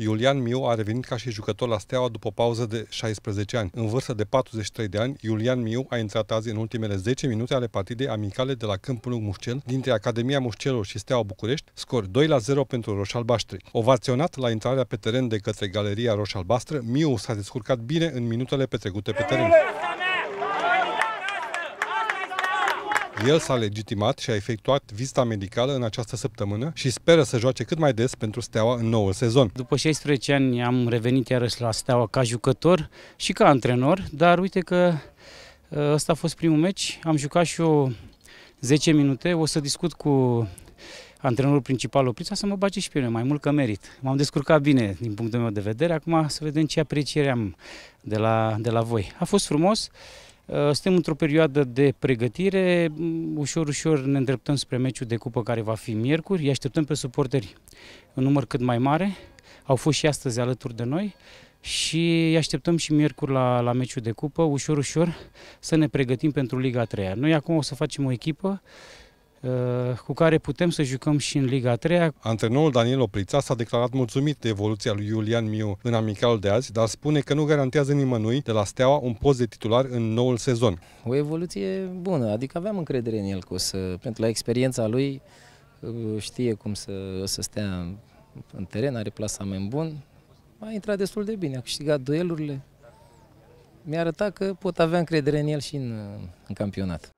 Iulian Miu a revenit ca și jucător la Steaua după pauză de 16 ani. În vârstă de 43 de ani, Iulian Miu a intrat azi în ultimele 10 minute ale partidei amicale de la Câmpul Mușcel dintre Academia Mușcelor și Steaua București, scor 2 la 0 pentru Roșalbaștri. Ovaționat la intrarea pe teren de către Galeria Roșalbastră, Miu s-a descurcat bine în minutele petrecute pe teren. El s-a legitimat și a efectuat vizita medicală în această săptămână și speră să joace cât mai des pentru Steaua în noul sezon. După 16 ani am revenit iarăși la Steaua ca jucător și ca antrenor, dar uite că ă, ăsta a fost primul meci. Am jucat și eu 10 minute. O să discut cu antrenorul principal Oprița să mă bage și pe mine, mai mult că merit. M-am descurcat bine din punctul meu de vedere. Acum să vedem ce apreciere am de la, de la voi. A fost frumos. Uh, suntem într-o perioadă de pregătire, mm, ușor, ușor ne îndreptăm spre meciul de cupă care va fi miercuri, îi așteptăm pe suporteri în număr cât mai mare, au fost și astăzi alături de noi și îi așteptăm și miercuri la, la meciul de cupă, ușor, ușor, să ne pregătim pentru Liga 3 -a. Noi acum o să facem o echipă Uh, cu care putem să jucăm și în Liga 3. Antrenorul Daniel Oprița s-a declarat mulțumit de evoluția lui Iulian Miu în amicalul de azi, dar spune că nu garantează nimănui de la Steaua un post de titular în noul sezon. O evoluție bună, adică aveam încredere în el, că o să, pentru la experiența lui uh, știe cum să, o să stea în teren, are plasament bun, a intrat destul de bine, a câștigat duelurile, mi-a arătat că pot avea încredere în el și în, uh, în campionat.